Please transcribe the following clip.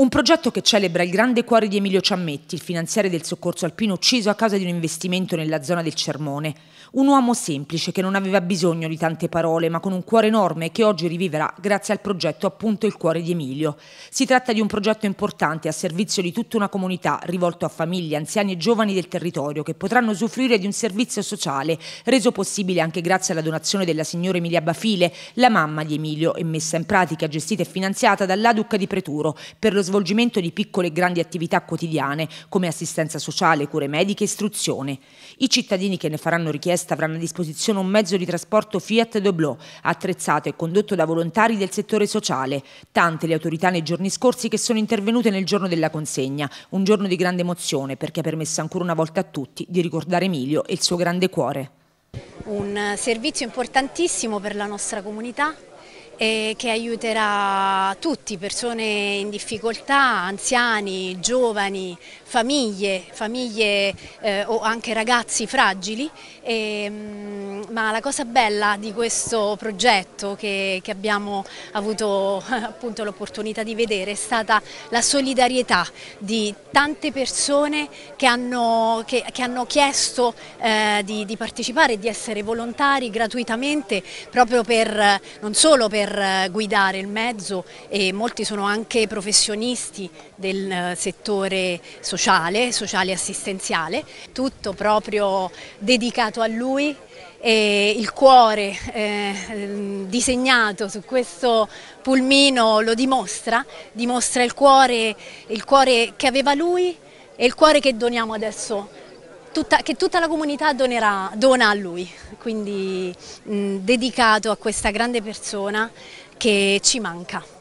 Un progetto che celebra il grande cuore di Emilio Ciammetti, il finanziere del soccorso alpino ucciso a causa di un investimento nella zona del Cermone. Un uomo semplice che non aveva bisogno di tante parole, ma con un cuore enorme che oggi riviverà grazie al progetto appunto Il cuore di Emilio. Si tratta di un progetto importante a servizio di tutta una comunità, rivolto a famiglie, anziani e giovani del territorio che potranno usufruire di un servizio sociale, reso possibile anche grazie alla donazione della signora Emilia Bafile, la mamma di Emilio, e messa in pratica, gestita e finanziata dall'Aduc di Preturo per lo svolgimento di piccole e grandi attività quotidiane come assistenza sociale, cure mediche, e istruzione. I cittadini che ne faranno richiesta avranno a disposizione un mezzo di trasporto Fiat Doblò, attrezzato e condotto da volontari del settore sociale. Tante le autorità nei giorni scorsi che sono intervenute nel giorno della consegna, un giorno di grande emozione perché ha permesso ancora una volta a tutti di ricordare Emilio e il suo grande cuore. Un servizio importantissimo per la nostra comunità, eh, che aiuterà tutti, persone in difficoltà, anziani, giovani, famiglie, famiglie eh, o anche ragazzi fragili, e, ehm, ma la cosa bella di questo progetto che, che abbiamo avuto appunto l'opportunità di vedere è stata la solidarietà di tante persone che hanno, che, che hanno chiesto eh, di, di partecipare, di essere volontari gratuitamente proprio per, non solo per per eh, guidare il mezzo e molti sono anche professionisti del eh, settore sociale, sociale assistenziale, tutto proprio dedicato a lui e il cuore eh, ehm, disegnato su questo pulmino lo dimostra, dimostra il cuore, il cuore che aveva lui e il cuore che doniamo adesso tutta, che tutta la comunità donerà, dona a lui, quindi mh, dedicato a questa grande persona che ci manca.